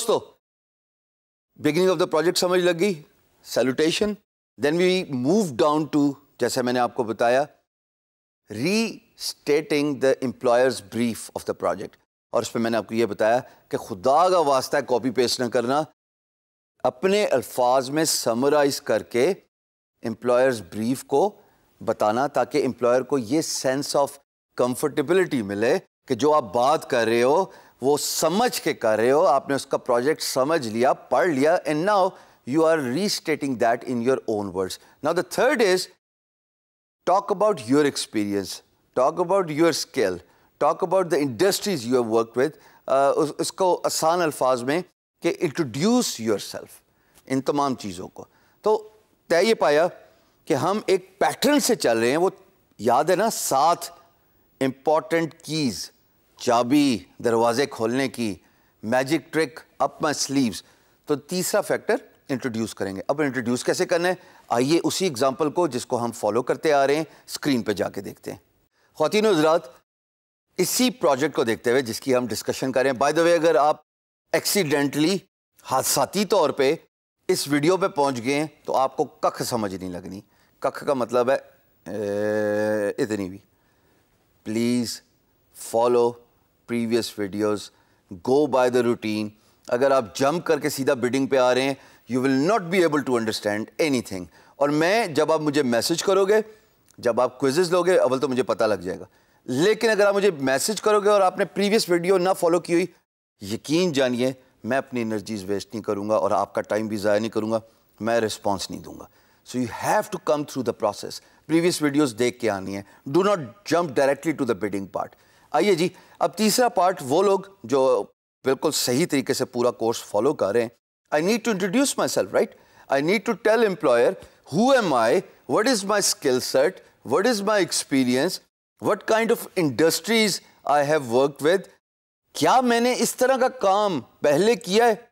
दोस्तों beginning of the project समझ लग गई salutation then we move down to जैसे मैंने आपको बताया stating the employer's brief of the project और उस पर मैंने आपको यह बताया कि खुदा का वास्ता कॉपी पेस्ट ना करना अपने अल्फाज में समराइज करके एम्प्लॉयर्स ब्रीफ को बताना ताकि एम्प्लॉयर को यह सेंस ऑफ कंफर्टेबिलिटी मिले कि जो आप बात कर रहे हो वो समझ के कर रहे हो आपने उसका प्रोजेक्ट समझ लिया पढ़ लिया and now you are restating that in your own words now the third is talk about your experience talk about your skill talk about the industries you have work with उसको आसान अल्फाज में कि introduce yourself इन तमाम चीज़ों को तो तय ये पाया कि हम एक पैटर्न से चल रहे हैं वो याद है ना सात इम्पॉर्टेंट कीज़ चाबी दरवाजे खोलने की magic trick up my sleeves तो तीसरा फैक्टर इंट्रोड्यूस करेंगे अब इंट्रोड्यूस कैसे करना है आइए उसी एग्जाम्पल को जिसको हम फॉलो करते आ रहे हैं स्क्रीन पर जाके देखते हैं खातिन हजरात इसी प्रोजेक्ट को देखते हुए जिसकी हम डिस्कशन करें बाय द वे अगर आप एक्सीडेंटली हादसाती तौर पे इस वीडियो पे पहुंच गए तो आपको कख समझ नहीं लगनी कख का मतलब है ए, इतनी भी please follow previous videos go by the routine अगर आप जंप करके सीधा बिडिंग पे आ रहे हैं you will not be able to understand anything. और मैं जब आप मुझे मैसेज करोगे जब आप क्विजेज लोगे अवल तो मुझे पता लग जाएगा लेकिन अगर आप मुझे मैसेज करोगे और आपने प्रीवियस वीडियो ना फॉलो की हुई यकीन जानिए मैं अपनी एनर्जीज वेस्ट नहीं करूंगा और आपका टाइम भी ज़ाया नहीं करूँगा मैं रिस्पॉन्स नहीं दूंगा so you have to come through the process previous videos देख के आनी है do not jump directly to the bidding part आइए जी अब तीसरा पार्ट वो लोग जो बिल्कुल सही तरीके से पूरा कोर्स फॉलो कर रहे हैं I need to introduce myself right I need to tell employer who am I what is my skill set what is my experience what kind of industries I have work with क्या मैंने इस तरह का काम पहले किया है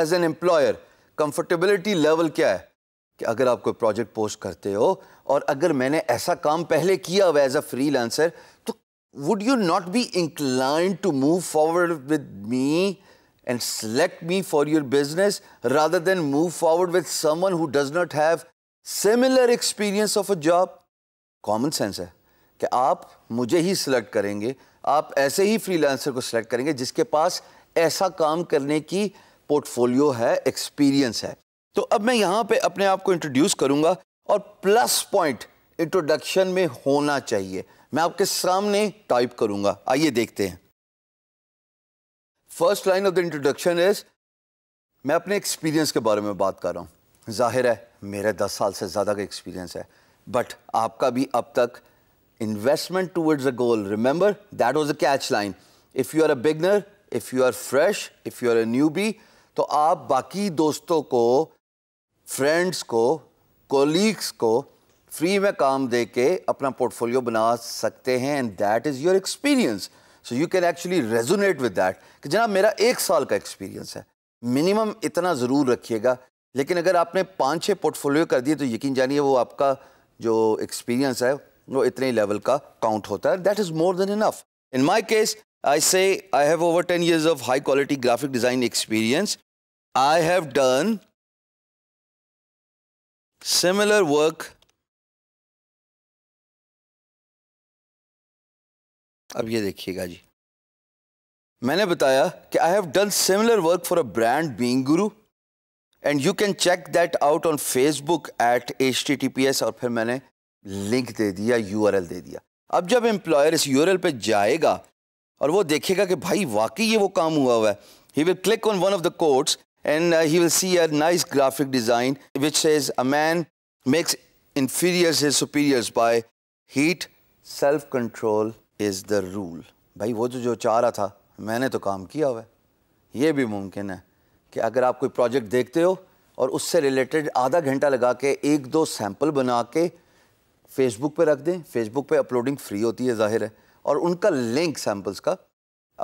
as an employer comfortability level क्या है कि अगर आप कोई प्रोजेक्ट पोस्ट करते हो और अगर मैंने ऐसा काम पहले किया हुआ as a free would you not be inclined to move forward with me and select me for your business rather than move forward with someone who does not have similar experience of a job? Common sense hai ki aap mujhe hi select karenge aap aise hi freelancer ko select karenge jiske paas aisa kaam karne ki portfolio hai experience hai to ab main yahan pe apne aap ko introduce karunga aur plus point introduction में होना चाहिए मैं आपके सामने type करूंगा आइए देखते हैं first line of the introduction is मैं अपने एक्सपीरियंस के बारे में बात कर रहा हूं जाहिर है मेरा दस साल से ज़्यादा का एक्सपीरियंस है बट आपका भी अब तक investment towards a goal remember that was a catch line if you are a beginner if you are fresh if you are a newbie तो आप बाकी दोस्तों को फ्रेंड्स को कोलीग्स को फ्री में काम दे के अपना पोर्टफोलियो बना सकते हैं and that is your experience so you can actually resonate with that कि जनाब मेरा एक साल का एक्सपीरियंस है मिनिमम इतना ज़रूर रखिएगा लेकिन अगर आपने पाँच छः पोर्टफोलियो कर दिए तो यकीन जानिए वो आपका जो एक्सपीरियंस है वो इतने लेवल का काउंट होता है that is more than enough in my case I say I have over ten years of high quality graphic design experience I have done similar work अब ये देखिएगा जी मैंने बताया कि I have done similar work for a brand Being Guru and you can check that out on Facebook at H T T P S और फिर मैंने लिंक दे दिया यू आर एल दे दिया अब जब एम्प्लॉयर इस यू आर एल पर जाएगा और वो देखेगा कि भाई वाकई ये वो काम हुआ हुआ है he will click on one of the codes and he will see a nice graphic design which is a man makes inferiors is superiors by heat self control is the rule भाई वो जो तो जो चाह रहा था मैंने तो काम किया हुआ है ये भी मुमकिन है कि अगर आप कोई प्रोजेक्ट देखते हो और उससे रिलेटेड आधा घंटा लगा के एक दो सैम्पल बना के फेसबुक पे रख दें फेसबुक पे अपलोडिंग फ्री होती है जाहिर है और उनका लिंक सैम्पल्स का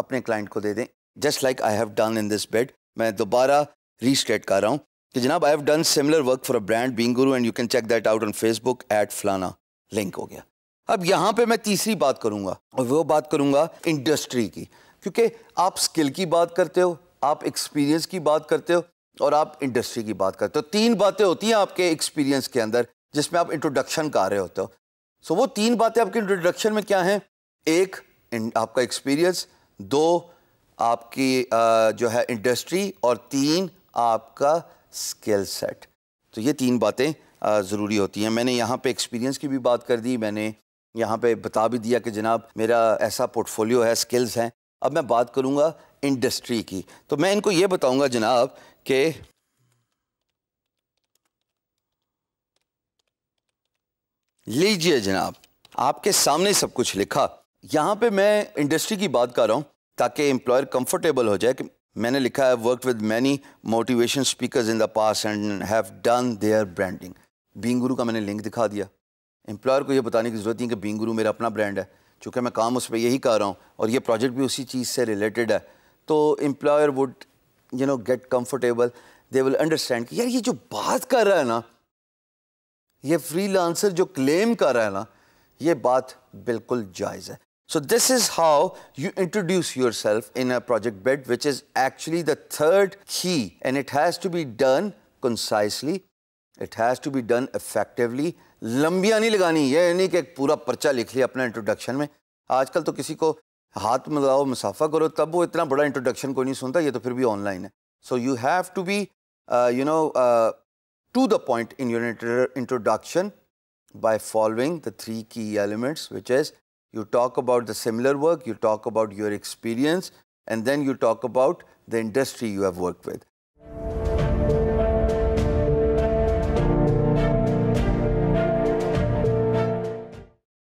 अपने क्लाइंट को दे दें just like I have done in this bid मैं दोबारा रीस्टेट कर रहा हूँ कि जनाब I have done similar work for a brand Being Guru and you can check that out on Facebook at फलाना लिंक हो गया अब यहाँ पे मैं तीसरी बात करूँगा और वो बात करूँगा इंडस्ट्री की क्योंकि आप स्किल की बात करते हो आप एक्सपीरियंस की बात करते हो और आप इंडस्ट्री की बात करते हो तो तीन बातें होती हैं आपके एक्सपीरियंस के अंदर जिसमें आप इंट्रोडक्शन कर रहे होते हो सो वो तीन बातें आपके इंट्रोडक्शन में क्या हैं एक आपका एक्सपीरियंस दो आपकी जो है इंडस्ट्री और तीन आपका स्किल सेट तो ये तीन बातें ज़रूरी होती हैं मैंने यहाँ पे एक्सपीरियंस की भी बात कर दी मैंने यहाँ पे बता भी दिया कि जनाब मेरा ऐसा पोर्टफोलियो है स्किल्स हैं अब मैं बात करूँगा इंडस्ट्री की तो मैं इनको ये बताऊँगा जनाब कि लीजिए जनाब आपके सामने सब कुछ लिखा यहाँ पे मैं इंडस्ट्री की बात कर रहा हूँ ताकि एम्प्लॉयर कंफर्टेबल हो जाए कि मैंने लिखा है work with many motivation speakers in the past and have done their branding Being Guru का मैंने लिंक दिखा दिया एम्प्लॉयर को ये बताने की ज़रूरत नहीं कि बिंग गुरु मेरा अपना ब्रांड है चूँकि मैं काम उस पर यही कर रहा हूँ और ये प्रोजेक्ट भी उसी चीज़ से रिलेटेड है तो employer would you know get comfortable they will understand कि यार ये जो बात कर रहा है ना ये फ्री जो क्लेम कर रहा है ना ये बात बिल्कुल जायज़ है this is how you introduce yourself in a project bid which is actually the third key and it has to be done concisely it has to be done effectively लंबियाँ नहीं लगानी यह नहीं कि पूरा पर्चा लिख लिया अपना इंट्रोडक्शन में आजकल तो किसी को हाथ में लगाओ मुसाफा करो तब वो इतना बड़ा इंट्रोडक्शन कोई नहीं सुनता ये तो फिर भी ऑनलाइन है so you have to be you know to the point in your introduction by following the three key elements which is you talk about the similar work you talk about your experience and then you talk about the industry you have work with